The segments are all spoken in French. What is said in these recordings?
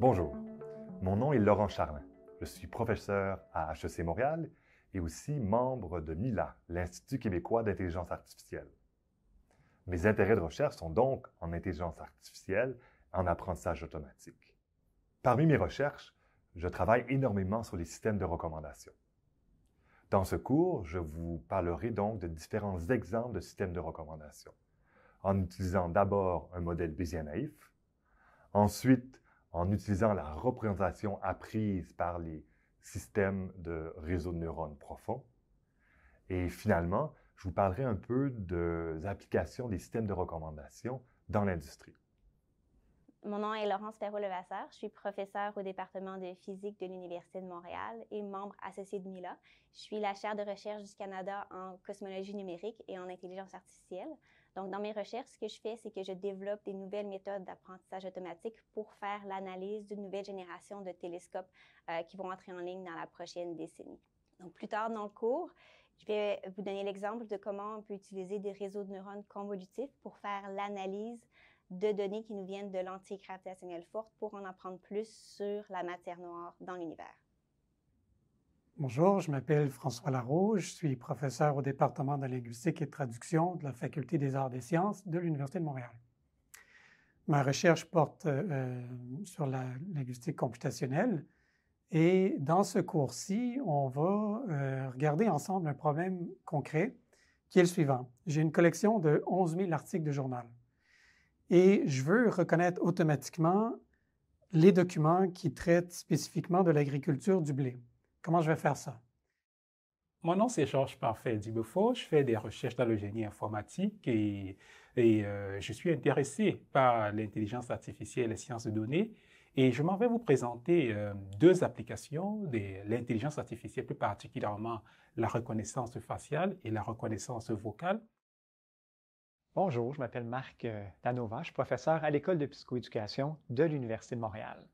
Bonjour, mon nom est Laurent Charlin. Je suis professeur à HEC Montréal et aussi membre de MILA, l'Institut québécois d'intelligence artificielle. Mes intérêts de recherche sont donc en intelligence artificielle, en apprentissage automatique. Parmi mes recherches, je travaille énormément sur les systèmes de recommandation. Dans ce cours, je vous parlerai donc de différents exemples de systèmes de recommandation, en utilisant d'abord un modèle Bézier naïf, ensuite en utilisant la représentation apprise par les systèmes de réseaux de neurones profonds. Et finalement, je vous parlerai un peu des applications des systèmes de recommandation dans l'industrie. Mon nom est Laurence Perrault-Levasseur. Je suis professeure au département de physique de l'Université de Montréal et membre associé de MILA. Je suis la chaire de recherche du Canada en cosmologie numérique et en intelligence artificielle. Donc, dans mes recherches, ce que je fais, c'est que je développe des nouvelles méthodes d'apprentissage automatique pour faire l'analyse d'une nouvelle génération de télescopes euh, qui vont entrer en ligne dans la prochaine décennie. Donc, plus tard dans le cours, je vais vous donner l'exemple de comment on peut utiliser des réseaux de neurones convolutifs pour faire l'analyse de données qui nous viennent de l'antigravitationnelle forte pour en apprendre plus sur la matière noire dans l'univers. Bonjour, je m'appelle François Larouge, je suis professeur au département de linguistique et de traduction de la Faculté des arts et des sciences de l'Université de Montréal. Ma recherche porte euh, euh, sur la linguistique computationnelle et dans ce cours-ci, on va euh, regarder ensemble un problème concret qui est le suivant. J'ai une collection de 11 000 articles de journal et je veux reconnaître automatiquement les documents qui traitent spécifiquement de l'agriculture du blé. Comment je vais faire ça Mon nom, c'est Georges Parfait dibuffo Je fais des recherches dans le génie informatique et, euh, je suis intéressé par l'intelligence artificielle et les sciences de données. Et je m'en vais vous présenter euh, deux applications de l'intelligence artificielle, plus particulièrement la reconnaissance faciale et la reconnaissance vocale. Bonjour, je m'appelle Marc euh, Danova, je suis professeur à l'École de psychoéducation de l'Université de Montréal.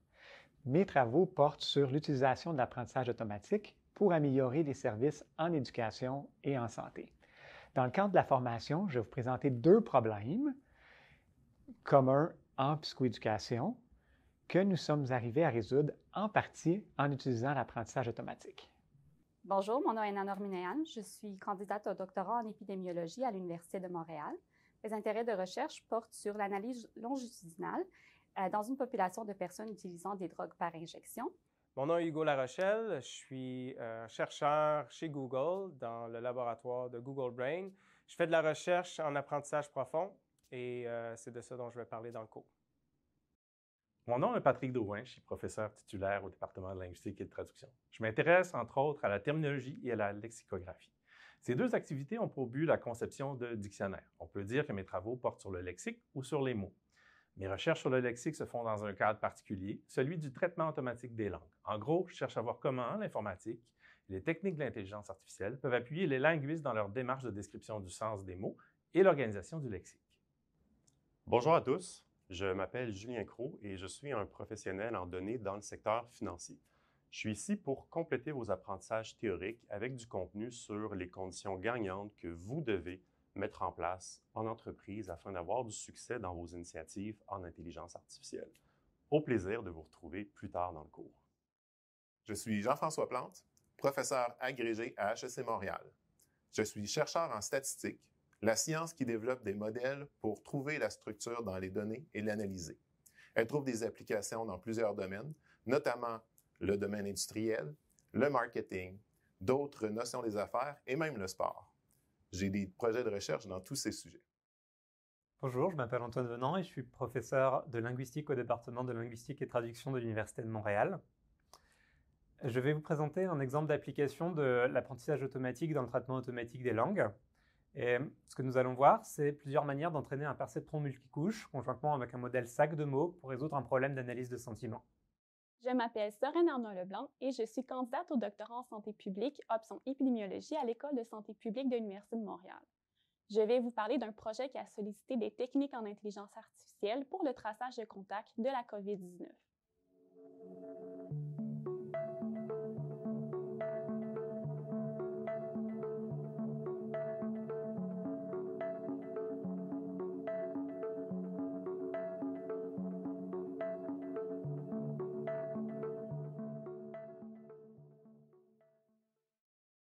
Mes travaux portent sur l'utilisation de l'apprentissage automatique pour améliorer les services en éducation et en santé. Dans le cadre de la formation, je vais vous présenter deux problèmes communs en psychoéducation que nous sommes arrivés à résoudre en partie en utilisant l'apprentissage automatique. Bonjour, mon nom est Nanor Je suis candidate au doctorat en épidémiologie à l'Université de Montréal. Mes intérêts de recherche portent sur l'analyse longitudinale euh, dans une population de personnes utilisant des drogues par injection. Mon nom est Hugo Larochelle, je suis euh, chercheur chez Google dans le laboratoire de Google Brain. Je fais de la recherche en apprentissage profond et euh, c'est de ça dont je vais parler dans le cours. Mon nom est Patrick Dauvin. je suis professeur titulaire au département de linguistique et de traduction. Je m'intéresse entre autres à la terminologie et à la lexicographie. Ces deux activités ont pour but la conception de dictionnaires. On peut dire que mes travaux portent sur le lexique ou sur les mots. Mes recherches sur le lexique se font dans un cadre particulier, celui du traitement automatique des langues. En gros, je cherche à voir comment l'informatique et les techniques de l'intelligence artificielle peuvent appuyer les linguistes dans leur démarche de description du sens des mots et l'organisation du lexique. Bonjour à tous, je m'appelle Julien Crow et je suis un professionnel en données dans le secteur financier. Je suis ici pour compléter vos apprentissages théoriques avec du contenu sur les conditions gagnantes que vous devez mettre en place en entreprise afin d'avoir du succès dans vos initiatives en intelligence artificielle. Au plaisir de vous retrouver plus tard dans le cours. Je suis Jean-François Plante, professeur agrégé à HEC Montréal. Je suis chercheur en statistique, la science qui développe des modèles pour trouver la structure dans les données et l'analyser. Elle trouve des applications dans plusieurs domaines, notamment le domaine industriel, le marketing, d'autres notions des affaires et même le sport j'ai des projets de recherche dans tous ces sujets. Bonjour, je m'appelle Antoine Venant et je suis professeur de linguistique au département de linguistique et traduction de l'Université de Montréal. Je vais vous présenter un exemple d'application de l'apprentissage automatique dans le traitement automatique des langues. Et ce que nous allons voir, c'est plusieurs manières d'entraîner un perceptron multicouche conjointement avec un modèle sac de mots pour résoudre un problème d'analyse de sentiment. Je m'appelle serena Arnaud Leblanc et je suis candidate au doctorat en santé publique, option épidémiologie à l'École de santé publique de l'Université de Montréal. Je vais vous parler d'un projet qui a sollicité des techniques en intelligence artificielle pour le traçage de contacts de la COVID-19.